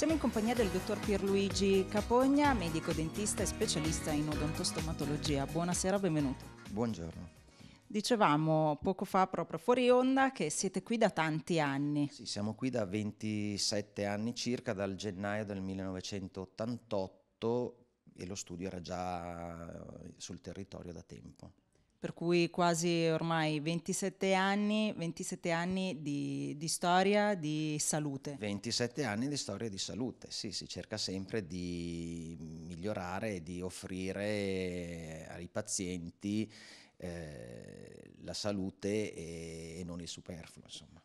Siamo in compagnia del dottor Pierluigi Capogna, medico dentista e specialista in odontostomatologia. Buonasera, benvenuto. Buongiorno. Dicevamo poco fa, proprio fuori onda, che siete qui da tanti anni. Sì, siamo qui da 27 anni circa, dal gennaio del 1988 e lo studio era già sul territorio da tempo per cui quasi ormai 27 anni, 27 anni di, di, storia di salute. 27 anni di storia di salute, sì, si cerca sempre di migliorare e di offrire ai pazienti eh, la salute e, e non il superfluo, insomma.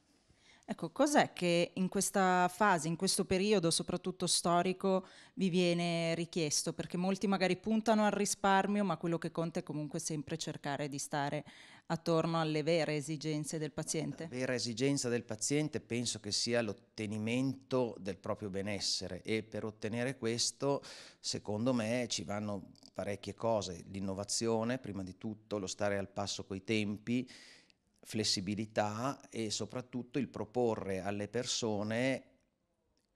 Ecco, cos'è che in questa fase, in questo periodo, soprattutto storico, vi viene richiesto? Perché molti magari puntano al risparmio, ma quello che conta è comunque sempre cercare di stare attorno alle vere esigenze del paziente. La vera esigenza del paziente penso che sia l'ottenimento del proprio benessere e per ottenere questo, secondo me, ci vanno parecchie cose, l'innovazione prima di tutto, lo stare al passo coi tempi, flessibilità e soprattutto il proporre alle persone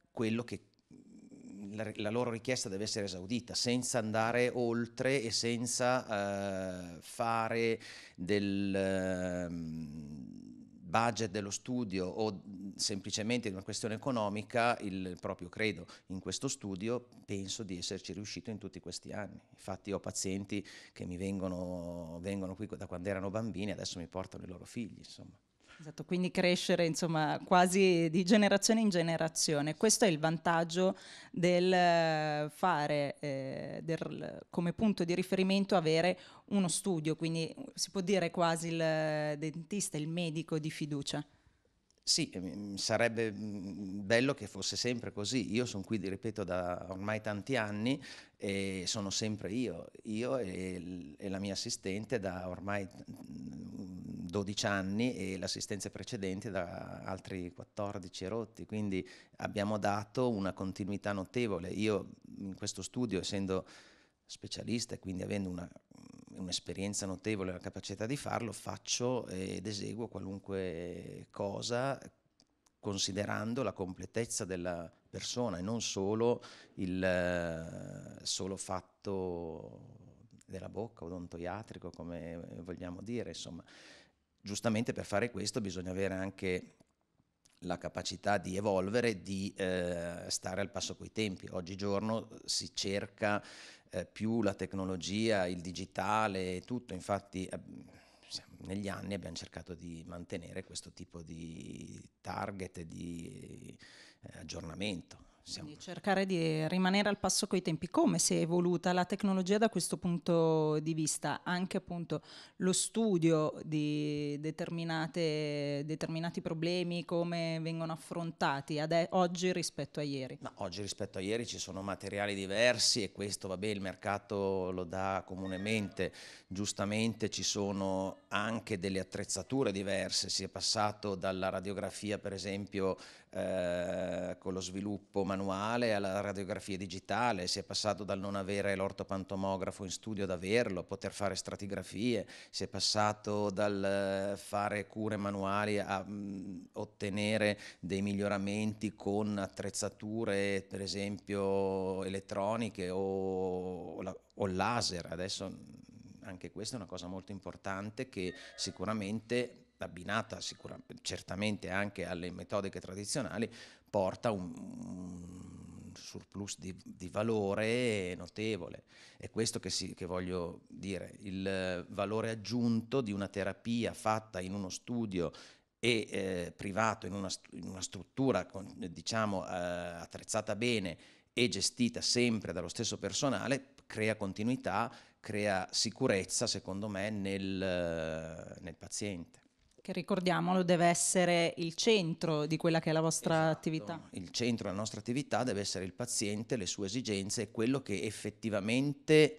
quello che mm, la, la loro richiesta deve essere esaudita senza andare oltre e senza eh, fare del eh, budget dello studio o semplicemente di una questione economica il proprio credo. In questo studio penso di esserci riuscito in tutti questi anni. Infatti ho pazienti che mi vengono, vengono qui da quando erano bambini adesso mi portano i loro figli. Insomma. Esatto, quindi crescere insomma, quasi di generazione in generazione. Questo è il vantaggio del eh, fare eh, del, come punto di riferimento avere uno studio, quindi si può dire quasi il eh, dentista, il medico di fiducia. Sì, mm, sarebbe mm, mm, bello che fosse sempre così. Io sono qui, ripeto, da ormai tanti anni e sono sempre io, io e, e la mia assistente da ormai 12 anni e l'assistenza precedente da altri 14 rotti, quindi abbiamo dato una continuità notevole. Io in questo studio, essendo specialista e quindi avendo una un'esperienza notevole, la capacità di farlo, faccio ed eseguo qualunque cosa considerando la completezza della persona e non solo il eh, solo fatto della bocca odontoiatrico come vogliamo dire insomma giustamente per fare questo bisogna avere anche la capacità di evolvere di eh, stare al passo coi tempi oggigiorno si cerca eh, più la tecnologia, il digitale e tutto, infatti eh, negli anni abbiamo cercato di mantenere questo tipo di target, e di eh, aggiornamento. Siamo... Quindi cercare di rimanere al passo coi tempi. Come si è evoluta la tecnologia da questo punto di vista? Anche appunto lo studio di determinati problemi, come vengono affrontati ad, oggi rispetto a ieri? No, oggi rispetto a ieri ci sono materiali diversi e questo va bene, il mercato lo dà comunemente. Giustamente ci sono anche delle attrezzature diverse. Si è passato dalla radiografia, per esempio, eh, con lo sviluppo manuale alla radiografia digitale, si è passato dal non avere l'ortopantomografo in studio ad averlo, poter fare stratigrafie, si è passato dal eh, fare cure manuali a mh, mm, ottenere dei miglioramenti con attrezzature per esempio elettroniche o, la, o laser, adesso mm, anche questa è una cosa molto importante che sicuramente abbinata sicuramente, certamente anche alle metodiche tradizionali, porta un, un surplus di, di, valore notevole. È questo che, si, che voglio dire, il valore aggiunto di una terapia fatta in uno studio e eh, privato in una, in una struttura con, diciamo, eh, attrezzata bene e gestita sempre dallo stesso personale crea continuità, crea sicurezza secondo me nel, nel paziente. Che ricordiamolo deve essere il centro di quella che è la vostra esatto. attività. Il centro della nostra attività deve essere il paziente, le sue esigenze e quello che effettivamente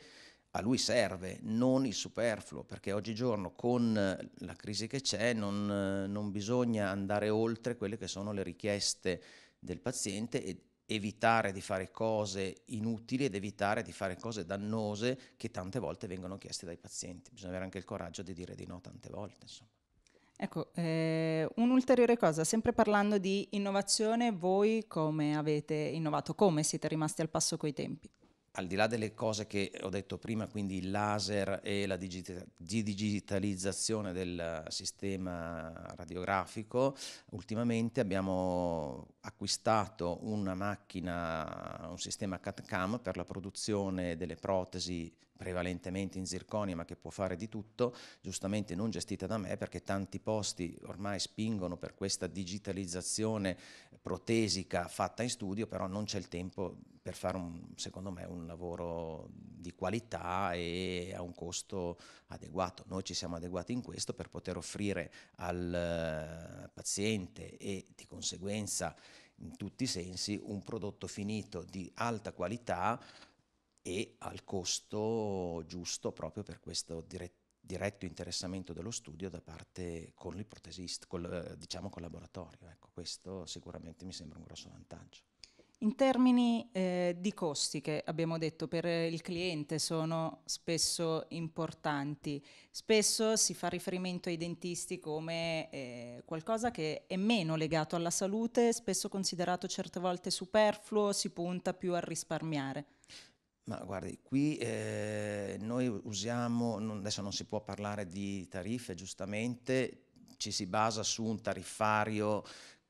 a lui serve, non il superfluo, perché oggigiorno con la crisi che c'è non, non bisogna andare oltre quelle che sono le richieste del paziente e evitare di fare cose inutili ed evitare di fare cose dannose che tante volte vengono chieste dai pazienti. Bisogna avere anche il coraggio di dire di no tante volte. Insomma. Ecco, eh, un'ulteriore cosa, sempre parlando di innovazione, voi come avete innovato, come siete rimasti al passo coi tempi? Al di là delle cose che ho detto prima, quindi il laser e la digita- digitalizzazione del sistema radiografico, ultimamente abbiamo acquistato una macchina, un sistema CAT-CAM per la produzione delle protesi prevalentemente in zirconia ma che può fare di tutto, giustamente non gestita da me perché tanti posti ormai spingono per questa digitalizzazione protesica fatta in studio, però non c'è il tempo per fare un, secondo me un lavoro di qualità e a un costo adeguato. Noi ci siamo adeguati in questo per poter offrire al eh, paziente e di conseguenza in tutti i sensi un prodotto finito di alta qualità e al costo giusto proprio per questo dire diretto interessamento dello studio da parte con il protesista, col, diciamo collaboratorio. Ecco, questo sicuramente mi sembra un grosso vantaggio. In termini eh, di costi che abbiamo detto per il cliente sono spesso importanti, spesso si fa riferimento ai dentisti come eh, qualcosa che è meno legato alla salute, spesso considerato certe volte superfluo, si punta più a risparmiare. Ma guardi, qui eh, noi usiamo, non, adesso non si può parlare di tariffe, giustamente ci si basa su un tariffario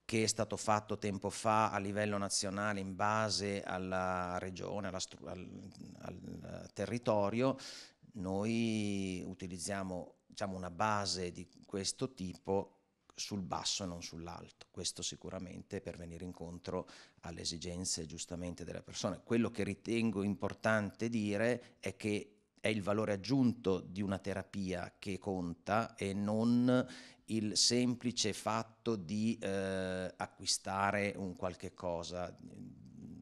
che è stato fatto tempo fa a livello nazionale in base alla regione, alla al, al territorio, noi utilizziamo diciamo, una base di questo tipo sul basso e non sull'alto, questo sicuramente per venire incontro alle esigenze giustamente delle persone. Quello che ritengo importante dire è che è il valore aggiunto di una terapia che conta e non il semplice fatto di eh, acquistare un qualche cosa mm,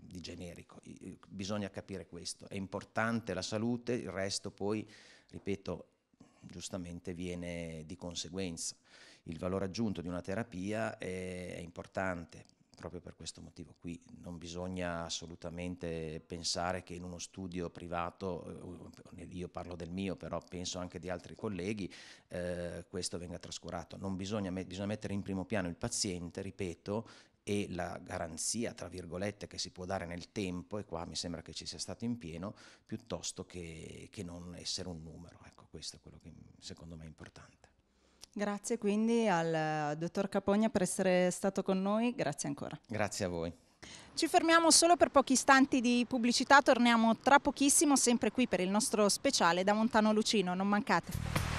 di generico. Bisogna capire questo. È importante la salute, il resto poi, ripeto, giustamente viene di conseguenza il valore aggiunto di una terapia è, è importante proprio per questo motivo qui. Non bisogna assolutamente pensare che in uno studio privato, eh, io parlo del mio, però penso anche di altri colleghi, eh, questo venga trascurato. Bisogna, bisogna mettere in primo piano il paziente, ripeto, e la garanzia, tra virgolette, che si può dare nel tempo, e qua mi sembra che ci sia stato in pieno, piuttosto che, che non essere un numero. Ecco, questo è quello che secondo me è importante. Grazie quindi al eh, dottor Capogna per essere stato con noi, grazie ancora. Grazie a voi. Ci fermiamo solo per pochi istanti di pubblicità, torniamo tra pochissimo sempre qui per il nostro speciale da Montano Lucino, non mancate.